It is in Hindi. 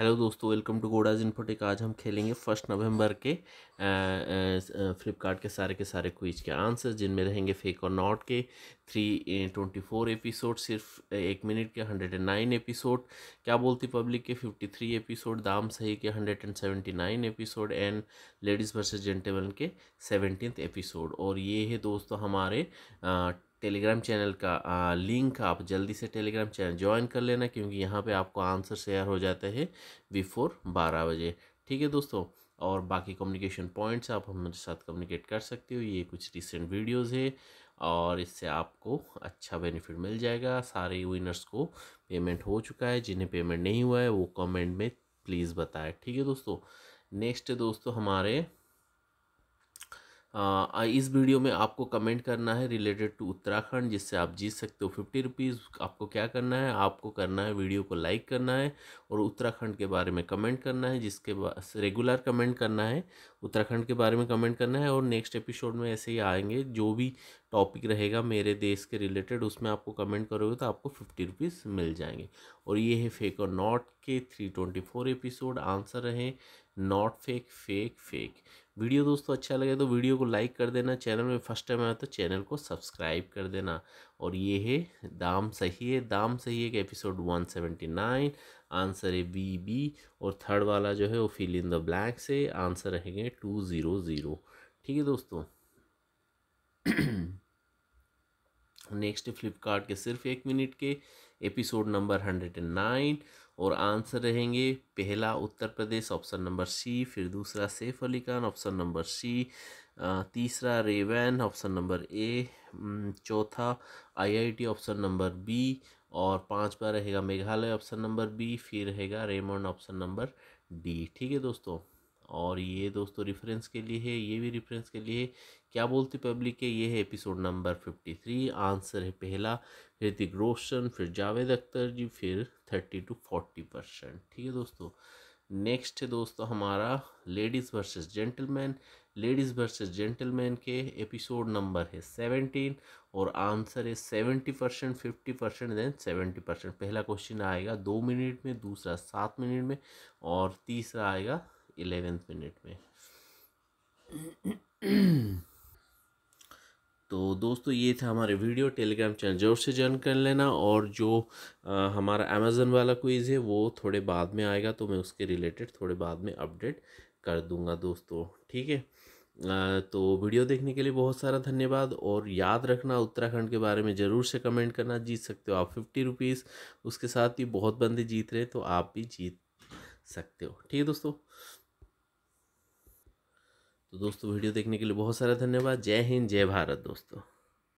हेलो दोस्तों वेलकम टू गोडाज इन्फोटेक आज हम खेलेंगे फर्स्ट नवंबर के फ्लिपकार्ट के सारे के सारे क्विज के आंसर जिनमें रहेंगे फेक और नॉट के थ्री ट्वेंटी फोर एपिसोड सिर्फ एक मिनट के हंड्रेड एंड नाइन एपिसोड क्या बोलती पब्लिक के फिफ्टी थ्री एपिसोड दाम सही के hundred and seventy nine episode and ladies versus gentleman के सेवनटीन एपिसोड और ये है दोस्तों हमारे टेलीग्राम चैनल का आ, लिंक आप जल्दी से टेलीग्राम चैनल ज्वाइन कर लेना क्योंकि यहाँ पे आपको आंसर शेयर हो जाते हैं बिफोर बारह बजे ठीक है दोस्तों और बाकी कम्युनिकेशन पॉइंट्स आप हमारे साथ कम्युनिकेट कर सकते हो ये कुछ रिसेंट वीडियोस है और इससे आपको अच्छा बेनिफिट मिल जाएगा सारे विनर्स को पेमेंट हो चुका है जिन्हें पेमेंट नहीं हुआ है वो कमेंट में प्लीज़ बताएं ठीक है दोस्तों नेक्स्ट दोस्तों हमारे आ, इस वीडियो में आपको कमेंट करना है रिलेटेड टू उत्तराखंड जिससे आप जीत सकते हो फिफ्टी रुपीज़ आपको क्या करना है आपको करना है वीडियो को लाइक करना है और उत्तराखंड के बारे में कमेंट करना है जिसके रेगुलर कमेंट करना है उत्तराखंड के बारे में कमेंट करना है और नेक्स्ट एपिसोड में ऐसे ही आएंगे जो भी टॉपिक रहेगा मेरे देश के रिलेटेड उसमें आपको कमेंट करोगे तो आपको फिफ्टी रुपीज़ मिल जाएंगे और ये है फेक और नॉट के three twenty four episode answer रहे not fake fake fake video दोस्तों अच्छा लगे तो वीडियो को लाइक कर देना चैनल में फर्स्ट टाइम आया तो चैनल को सब्सक्राइब कर देना और ये है दाम सही है दाम सही है कि एपिसोड 179 आंसर है बी बी और थर्ड वाला जो है वो फिल इन द ब्लैंक से आंसर रहेंगे टू ज़ीरो ज़ीरो ठीक है दोस्तों नेक्स्ट फ्लिपकार्ट के सिर्फ एक मिनट के episode number hundred and nine और आंसर रहेंगे पहला Uttar Pradesh option number C फिर दूसरा Saif Ali Khan option number C तीसरा रेवैन ऑप्शन नंबर ए चौथा आईआईटी ऑप्शन नंबर बी और पांचवा रहेगा मेघालय ऑप्शन नंबर बी फिर रहेगा रेमंड ऑप्शन नंबर डी ठीक है दोस्तों और ये दोस्तों रेफरेंस के लिए है ये भी रेफरेंस के लिए है क्या बोलती पब्लिक है ये है episode number fifty three answer है पहला ऋतिक रोशन फिर जावेद अख्तर जी फिर थर्टी टू फोर्टी परसेंट ठीक है दोस्तों नेक्स्ट है दोस्तों हमारा ladies versus gentleman ladies versus gentleman के एपिसोड नंबर है सेवनटीन और आंसर है seventy percent fifty percent then seventy percent पहला क्वेश्चन आएगा दो मिनट में दूसरा सात मिनट में और तीसरा आएगा इलेवेंथ मिनट में तो दोस्तों ये था हमारे वीडियो टेलीग्राम चैनल जरूर से ज्वाइन कर लेना और जो आ, हमारा अमेज़न वाला क्विज़ है वो थोड़े बाद में आएगा तो मैं उसके रिलेटेड थोड़े बाद में अपडेट कर दूंगा दोस्तों ठीक है तो वीडियो देखने के लिए बहुत सारा धन्यवाद और याद रखना उत्तराखंड के बारे में ज़रूर से कमेंट करना जीत सकते हो आप फिफ्टी रुपीज़ उसके साथ ही बहुत बंदे जीत रहे तो आप भी जीत सकते हो ठीक है दोस्तों तो दोस्तों वीडियो देखने के लिए बहुत सारा धन्यवाद जय हिंद जय भारत दोस्तों